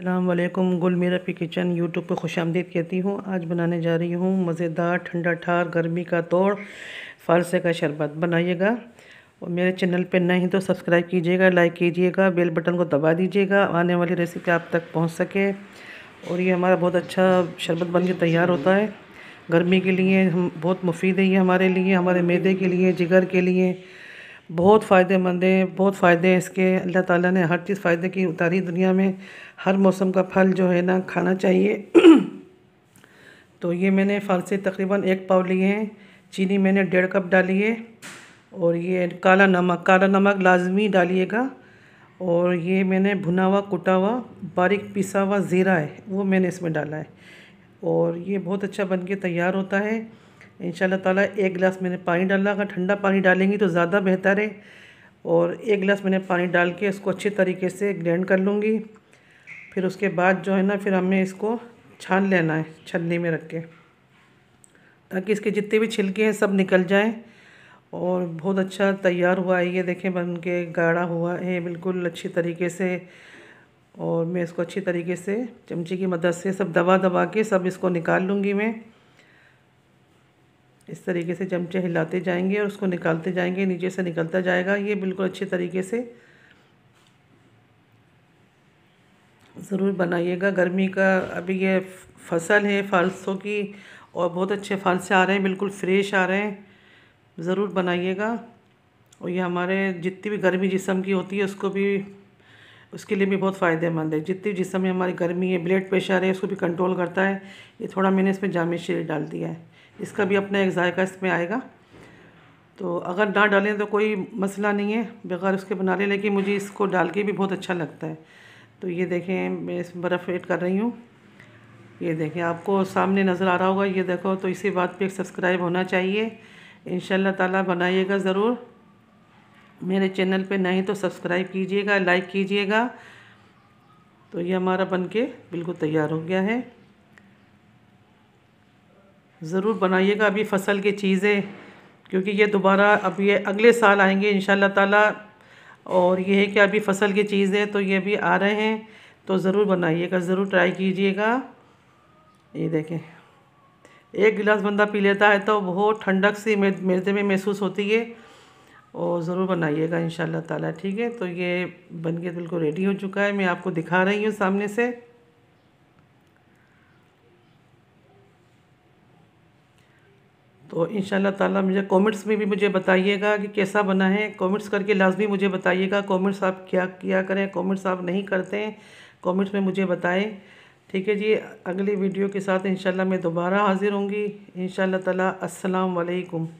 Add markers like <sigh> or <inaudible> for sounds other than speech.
अल्लाम गुल मेरा पी किचन यूट्यूब पर खुश आमदीद कहती हूँ आज बनाने जा रही हूँ मज़ेदार ठंडा ठार गर्मी का तोड़ फालसे का शरबत बनाइएगा और मेरे चैनल पर नहीं तो सब्सक्राइब कीजिएगा लाइक कीजिएगा बेल बटन को दबा दीजिएगा आने वाली रेसिपी आप तक पहुँच सके और ये हमारा बहुत अच्छा शरबत बन के तैयार होता है गर्मी के लिए हम बहुत मुफीद है ये हमारे लिए हमारे मैदे के लिए जिगर के लिए बहुत फ़ायदेमंद है बहुत फ़ायदे हैं इसके अल्लाह ताला ने हर चीज़ फ़ायदे की उतारी दुनिया में हर मौसम का फल जो है ना खाना चाहिए <clears throat> तो ये मैंने फल से तकरीबन एक पाव लिए हैं चीनी मैंने डेढ़ कप डाली है और ये काला नमक काला नमक लाजमी डालिएगा और ये मैंने भुना हुआ कुटा हुआ बारीक पिसा हुआ ज़ीरा है वो मैंने इसमें डाला है और ये बहुत अच्छा बन के तैयार होता है इन ताला एक गिलास मैंने पानी डाला अगर ठंडा पानी डालेंगी तो ज़्यादा बेहतर है और एक गिलास मैंने पानी डाल के इसको अच्छे तरीके से ग्रैंड कर लूँगी फिर उसके बाद जो है ना फिर हमें इसको छान लेना है छलनी में रख के ताकि इसके जितने भी छिलके हैं सब निकल जाएँ और बहुत अच्छा तैयार हुआ है ये देखें बन के गाढ़ा हुआ है बिल्कुल अच्छी तरीके से और मैं इसको अच्छी तरीके से चमची की मदद से सब दबा दबा के सब इसको निकाल लूँगी मैं इस तरीके से चमचे हिलाते जाएंगे और उसको निकालते जाएंगे नीचे से निकलता जाएगा ये बिल्कुल अच्छे तरीके से ज़रूर बनाइएगा गर्मी का अभी ये फसल है फालसों की और बहुत अच्छे से आ रहे हैं बिल्कुल फ्रेश आ रहे हैं ज़रूर बनाइएगा और ये हमारे जितनी भी गर्मी जिसम की होती है उसको भी उसके लिए भी बहुत फ़ायदेमंद है जितनी जिसम में हमारी गर्मी है ब्लड प्रेशर है उसको भी कंट्रोल करता है ये थोड़ा मैंने इसमें जामे शेर डाल दिया है इसका भी अपना एक जायका इसमें आएगा तो अगर ना डालें तो कोई मसला नहीं है बगैर उसके बना लें लेकिन मुझे इसको डाल के भी बहुत अच्छा लगता है तो ये देखें मैं इसमें बर्फ़ एड कर रही हूँ ये देखें आपको सामने नज़र आ रहा होगा ये देखो तो इसी बात पे एक सब्सक्राइब होना चाहिए इन ताला बनाइएगा ज़रूर मेरे चैनल पे नहीं तो सब्सक्राइब कीजिएगा लाइक कीजिएगा तो ये हमारा बनके बिल्कुल तैयार हो गया है ज़रूर बनाइएगा अभी फसल की चीज़ें क्योंकि ये दोबारा अब ये अगले साल आएंगे इन ताला और ये है कि अभी फसल की चीज़ें तो ये भी आ रहे हैं तो ज़रूर बनाइएगा ज़रूर ट्राई कीजिएगा ये देखें एक गिलास बंदा पी लेता है तो बहुत ठंडक सी मेदे में महसूस होती है और ज़रूर बनाइएगा इन ताला ठीक है तो ये बन के बिल्कुल रेडी हो चुका है मैं आपको दिखा रही हूँ सामने से तो इन ताला मुझे कमेंट्स में भी मुझे बताइएगा कि कैसा बना है कमेंट्स करके लाजमी मुझे बताइएगा कमेंट्स आप क्या किया करें कमेंट्स आप नहीं करते हैं कॉमेंट्स में मुझे बताएं ठीक है जी अगली वीडियो के साथ शाला मैं दोबारा हाज़िर होंगी इन ताला अस्सलाम